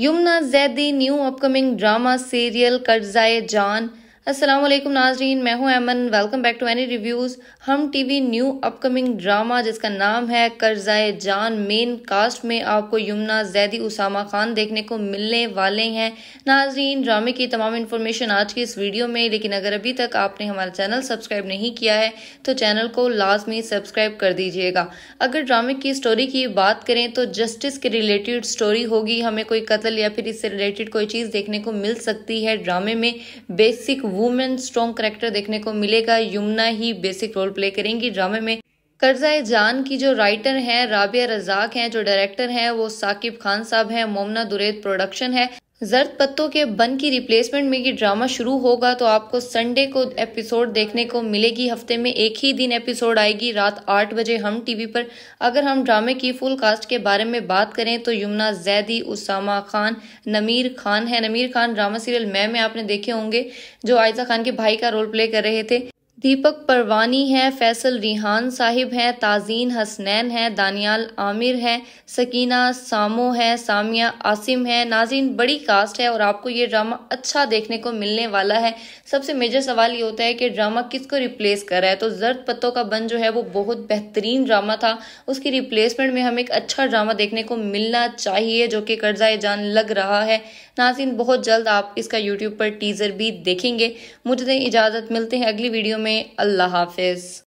Yamuna Zaidi new upcoming drama serial Qarze Jaan अस्सलाम वालेकुम नाजरीन मैं हूं Aiman welcome back to any reviews Hum TV new upcoming drama जिसका नाम है कर्जाए जान मेन कास्ट में आपको यमुना जैदी उसामा खान देखने को मिलने वाले हैं नाजरीन ड्रामे की तमाम इन्फॉर्मेशन आज की इस वीडियो में लेकिन अगर अभी तक आपने हमारा चैनल सब्सक्राइब नहीं किया है तो चैनल को लाजमी सब्सक्राइब कर दीजिएगा अगर ड्रामे की स्टोरी की बात करें तो जस्टिस के रिलेटेड स्टोरी होगी हमें कोई कत्ल या फिर इससे रिलेटेड कोई चीज़ देखने को मिल सकती है ड्रामे में बेसिक वुमेन स्ट्रॉन्ग करेक्टर देखने को मिलेगा यमुना ही बेसिक रोल प्ले करेंगी ड्रामे में कर्जा जान की जो राइटर हैं राबिया रजाक हैं जो डायरेक्टर हैं वो साकिब खान साहब हैं मोमना दुरेद प्रोडक्शन है जर्द पत्तों के बन की रिप्लेसमेंट में ये ड्रामा शुरू होगा तो आपको संडे को एपिसोड देखने को मिलेगी हफ्ते में एक ही दिन एपिसोड आएगी रात आठ बजे हम टीवी पर अगर हम ड्रामे की फुल कास्ट के बारे में बात करें तो यमुना जैदी उसामा खान नमीर खान है नमीर खान ड्रामा सीरियल मैं में आपने देखे होंगे जो आयजा खान के भाई का रोल प्ले कर रहे थे दीपक परवानी हैं फैसल रिहान साहिब हैं ताजीन हसनैन हैं दानियाल आमिर हैं सकीना सामो हैं सामिया आसिम हैं नाजीन बड़ी कास्ट है और आपको ये ड्रामा अच्छा देखने को मिलने वाला है सबसे मेजर सवाल ये होता है कि ड्रामा किसको रिप्लेस कर रहा है तो जर्द पत्तों का बन जो है वो बहुत बेहतरीन ड्रामा था उसकी रिप्लेसमेंट में हमें एक अच्छा ड्रामा देखने को मिलना चाहिए जो कि कर्जा जान लग रहा है नाजिन बहुत जल्द आप इसका यूट्यूब पर टीज़र भी देखेंगे मुझे तो इजाज़त मिलते हैं अगली वीडियो में अल्लाह हाफिज़